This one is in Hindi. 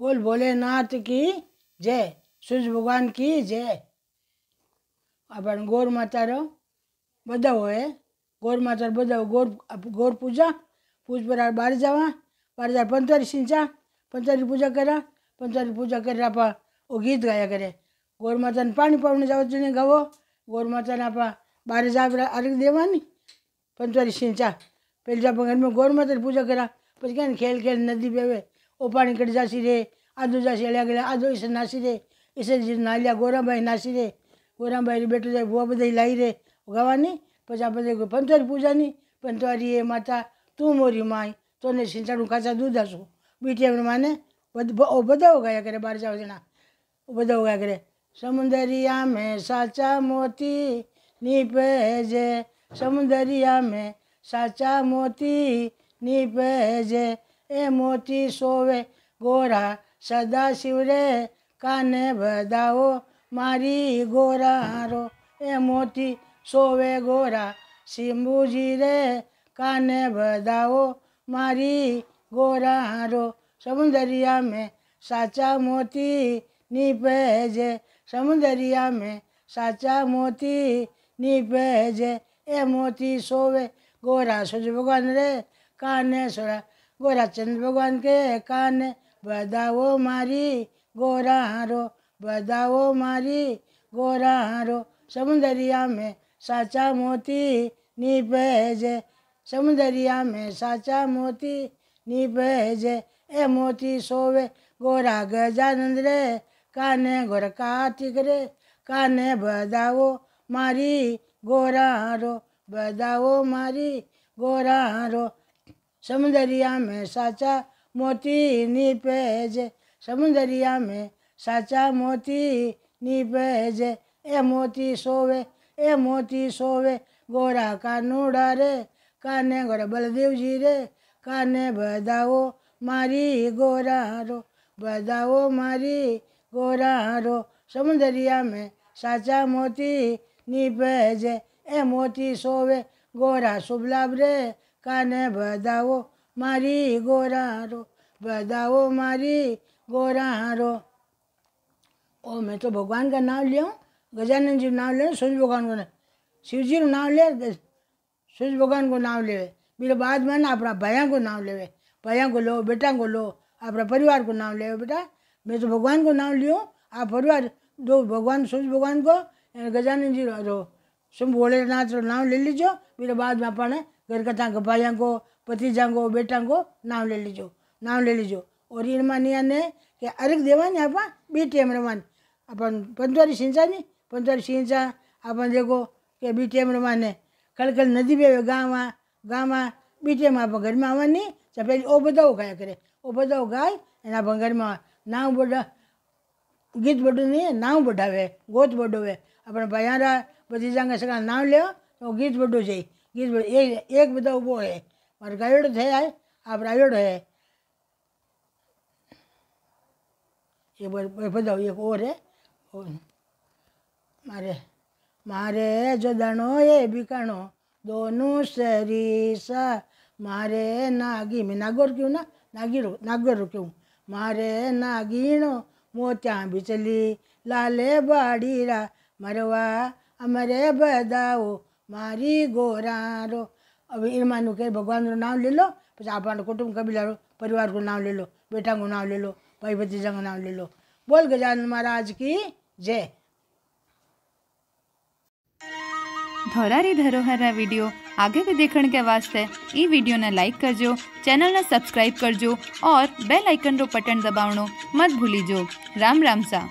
बोल भोलेनाथ की जय સૂર્ય ભગવાન કી જય આપણે ગોર માતારો બધા હોય ગોર માતાર બધા ગોર ગોર પૂજા પૂજ પર બહાર જવા બહાર જાય પંચારી સિંચા પંચારી પૂજા કર્યા પંચારી પૂજા કરી આપા ઓ ગીત ગાયા કરે ગોર માતાને પાણી પાવને જાવ જઈને ગાવો ગોર માતાને આપા બહાર જાવ અરગ દેવાની પંચારી સિંચા પહેલી આપણે ઘરમાં ગોર માતાની પૂજા કર્યા પછી ક્યાં ખેલ ખેલ નદી બેવે वो पानी कट जासी रे आदू जासी अलग आदू इसे नासी रे इसे लिया गोरा भाई नासी रे गोरा भाई रे बेटो जाए बुआ बधाई लाई रे गवानी पचा पचा पंतवारी पूजानी पंतवारी ये माता तू मोरी माई तो ने सिंचाणू खाचा दूध आसू बीटिया में माने वो बदा हो गया करे बारह चार जना वो बदा हो गया करे समुंदरिया में साचा मोती निपेजे समुंदरिया में साचा मोती नीप जे એ મોતી સોવે ગોરા સદા શિવરે કાને બધાવો મારી ગોરારો એ મોતી સોવે ગોરા શિંભુજી રે કાને બધાવો મારી ગોરારો સમુદરિયા મેં સાચા મોતી ની પહેજે સમુદરિયા મેં સાચા મોતી ની પહેજે એ મોતી સોવે ગોરા સૂર્ય ભગવાન રે કાને સોરા गोरा चंद्र भगवान के कान बदाओ मारी गोरा हारो बदाओ मारी गोरा हारो समुंदरिया में साचा मोती नी पहजे समुंदरिया में साचा मोती नी पहजे ए मोती सोवे गोरा गजानंद रे काने गोर कार्तिक रे काने बदाओ मारी गोरा हारो बदाओ मारी गोरा हारो समुदरिया में साचा मोती निपेज समुंदरिया में साचा मोती निपेज ए मोती सोवे ए मोती सोवे गोरा कानूड़ा रे काने गोरा बलदेव जी रे काने बदाओ मारी गोरा रो बदाओ मारी गोरा रो समुदरिया में साचा मोती निपेज ए मोती सोवे गोरा शुभ रे કાને બધાવો मारी ગોરારો બધાવો મારી ગોરારો ओ मैं तो भगवान का नाम लिया हूँ गजानंद जी नाम ले सूर्य भगवान को नाम शिव जी नाम ले सूर्य भगवान को नाम ले मेरे बाद में ना अपना भया को नाम ले भया को लो बेटा को लो अपना परिवार को नाम ले बेटा मैं तो भगवान को नाम लियो आप परिवार दो भगवान सूर्य भगवान को गजानंद जी रो शुभ भोलेनाथ नाम ले लीजिए मेरे बाद में अपना घर का तक भाइयों को भतीजा को बेटा को नाम ले लीजो नाम ले लीजो और इन मानिया ने कि अर्घ देवानी आप बी टी एम रवान अपन पंचवारी सिंचा नहीं पंचवारी सिंचा अपन देखो कि बी टेम रवाने खड़खड़ नदी पे गाँव आ गाँव आ बी टेम आप घर में आवा नहीं तो पहले ओ बधाओ गाया करे ओ बताओ गाय एना घर में नाव बढ़ा गीत बढ़ो नहीं नाव बढ़ावे गोत बढ़ोवे अपने भैया भतीजा का सगा नाव लिया तो गीत बढ़ो जाए ये एक एक विधा वो है और गायोड़ थे आप रायोड़ है ये बताओ एक और है मारे मारे जो ये बिकाणो दोनों शरी मारे नागी में नागोर क्यों ना नागी रो क्यों मारे नागीणो मोत्या बिचली लाले बाड़ी मरवा अमरे बदाओ મારી ગોરારો अब इनमा नुके भगवान को नाम ले लो પછી આપણને કુટુંબ કબીલારો પરિવારનું નામ લે લો બેટાનું નામ લે લો ભાઈ ભતીજાનું નામ લે લો બોલ ગજાનન મહારાજ કી જય ધોરારી ધરોહરના વિડીયો આગે ભી દેખણ કે વાસ્તે ઈ વિડીયોને લાઈક કરજો ચેનલને સબસ્ક્રાઇબ કરજો ઓર બેલ આઇકન રો બટન દબાવણો મત ભૂલીજો રામ રામ સા